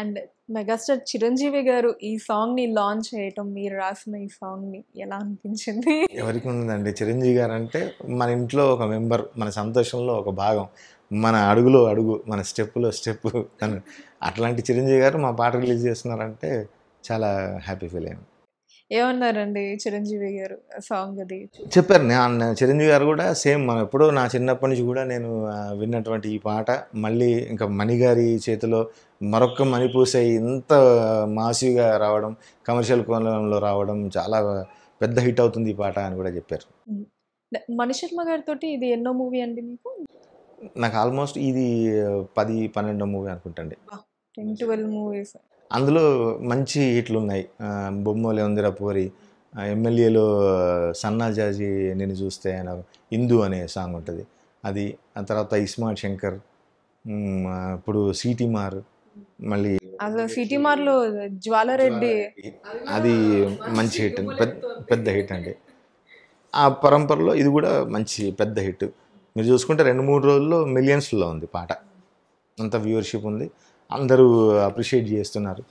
and megastar Chiranjeevi గారు ఈ సాంగ్ని లాంచ్ చేయటం మీరు రాసిన ఈ సాంగ్ని ఎలా అనిపించింది ఎవరికి ఉందండి చిరంజీవి గారు అంటే మన ఇంట్లో ఒక మెంబర్ మన సంతోషంలో ఒక భాగం మన అడుగులో అడుగు మన స్టెప్పులో స్టెప్ అట్లాంటి చిరంజీవి గారు మా పాట రిలీజ్ చేస్తున్నారంటే చాలా హ్యాపీ ఫీల్ అయ్యాను ఏమన్నారండి చిరంజీవి గారు సాంగ్ అది చెప్పారు నేను చిరంజీవి గారు కూడా సేమ్ మనం ఎప్పుడో నా చిన్నప్పటి నుంచి కూడా నేను విన్నటువంటి ఈ పాట మళ్ళీ ఇంకా మణిగారి చేతిలో మరొక మణిపూసే ఇంత మాసివ్గా రావడం కమర్షియల్ కోణంలో రావడం చాలా పెద్ద హిట్ అవుతుంది ఈ పాట అని కూడా చెప్పారు మణిశర్మ గారితో ఇది ఎన్నో మూవీ అండి మీకు నాకు ఆల్మోస్ట్ ఇది పది పన్నెండో మూవీ అనుకుంటండి టెన్ ట్వెల్వ్ మూవీస్ అందులో మంచి హిట్లు ఉన్నాయి బొమ్మలే ఉంది పోరి ఎమ్మెల్యేలో సన్నా జాజీ నేను చూస్తే ఆయన హిందూ అనే సాంగ్ ఉంటుంది అది ఆ తర్వాత ఇస్మాల్ శంకర్ ఇప్పుడు సిటీమార్ మళ్ళీ అసలు సిటీమార్లో జ్వాలారెడ్డి అది మంచి హిట్ పెద్ద పెద్ద హిట్ అండి ఆ పరంపరలో ఇది కూడా మంచి పెద్ద హిట్ మీరు చూసుకుంటే రెండు మూడు రోజుల్లో మిలియన్స్లో ఉంది పాట అంత వ్యూవర్షిప్ ఉంది అందరూ అప్రిషియేట్ చేస్తున్నారు